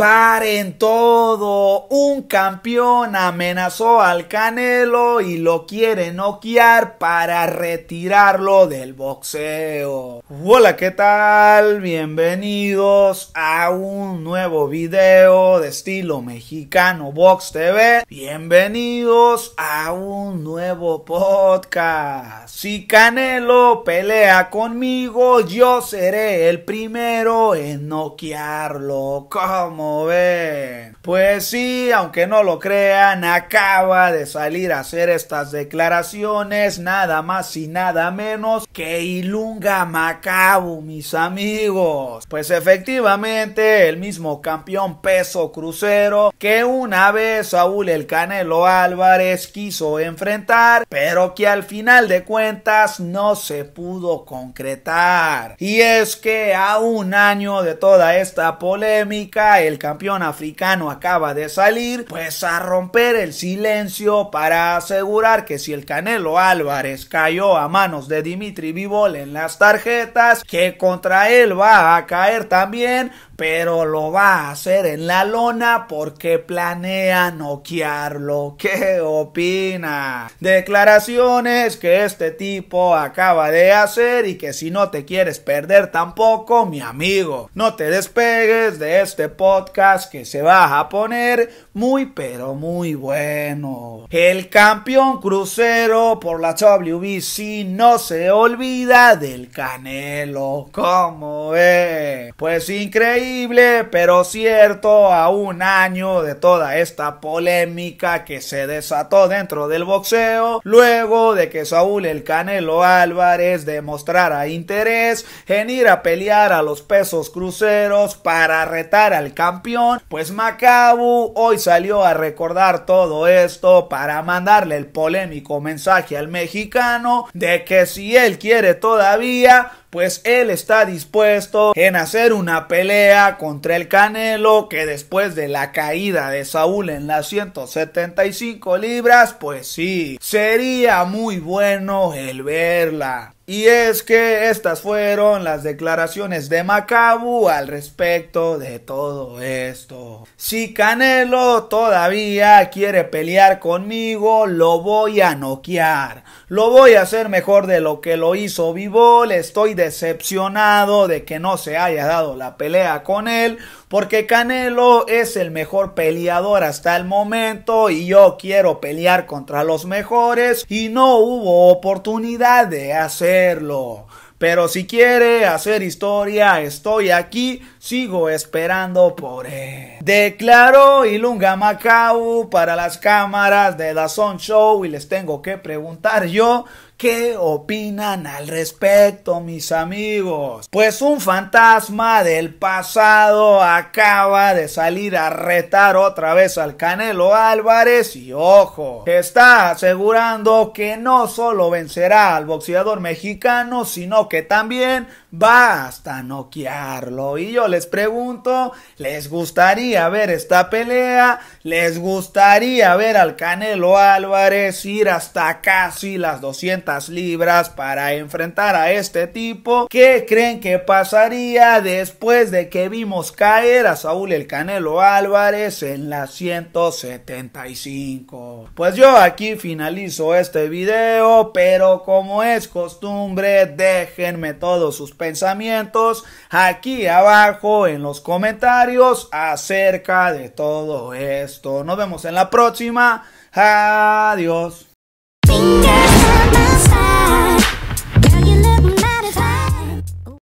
Paren todo, un campeón amenazó al Canelo y lo quiere noquear para retirarlo del boxeo. Hola, ¿qué tal? Bienvenidos a un nuevo video de estilo mexicano Box TV. Bienvenidos a un nuevo podcast. Si Canelo pelea conmigo, yo seré el primero en noquearlo. ¿Cómo? ven? Pues sí, aunque no lo crean, acaba de salir a hacer estas declaraciones, nada más y nada menos que Ilunga Macabu, mis amigos. Pues efectivamente, el mismo campeón peso crucero que una vez Saúl el Canelo Álvarez quiso enfrentar, pero que al final de cuentas no se pudo concretar. Y es que a un año de toda esta polémica, el campeón africano acaba de salir, pues a romper el silencio para asegurar que si el Canelo Álvarez cayó a manos de Dimitri Vivol en las tarjetas, que contra él va a caer también pero lo va a hacer en la lona porque planea noquearlo. ¿Qué opina? Declaraciones que este tipo acaba de hacer y que si no te quieres perder tampoco, mi amigo, no te despegues de este podcast que se va a poner muy pero muy bueno. El campeón crucero por la WBC no se olvida del Canelo. ¿Cómo es? Pues increíble, pero cierto, a un año de toda esta polémica que se desató dentro del boxeo, luego de que Saúl el Canelo Álvarez demostrara interés en ir a pelear a los pesos cruceros para retar al campeón, pues Macabu hoy salió a recordar todo esto para mandarle el polémico mensaje al mexicano de que si él quiere todavía, pues él está dispuesto en hacer una pelea contra el Canelo que después de la caída de Saúl en las 175 libras, pues sí, sería muy bueno el verla. Y es que estas fueron las declaraciones de Macabu al respecto de todo esto. Si Canelo todavía quiere pelear conmigo, lo voy a noquear. Lo voy a hacer mejor de lo que lo hizo Vivol. Estoy decepcionado de que no se haya dado la pelea con él porque Canelo es el mejor peleador hasta el momento y yo quiero pelear contra los mejores y no hubo oportunidad de hacerlo. Pero si quiere hacer historia, estoy aquí, sigo esperando por él. Declaró Ilunga Macau para las cámaras de The Show y les tengo que preguntar yo ¿Qué opinan al respecto, mis amigos? Pues un fantasma del pasado acaba de salir a retar otra vez al Canelo Álvarez y ojo, está asegurando que no solo vencerá al boxeador mexicano, sino que también va hasta noquearlo. Y yo les pregunto, ¿les gustaría ver esta pelea? ¿Les gustaría ver al Canelo Álvarez ir hasta casi las 200 libras para enfrentar a este tipo? ¿Qué creen que pasaría después de que vimos caer a Saúl el Canelo Álvarez en las 175? Pues yo aquí finalizo este video, pero como es costumbre, déjenme todos sus pensamientos aquí abajo en los comentarios acerca de todo esto. Nos vemos en la próxima. Adiós.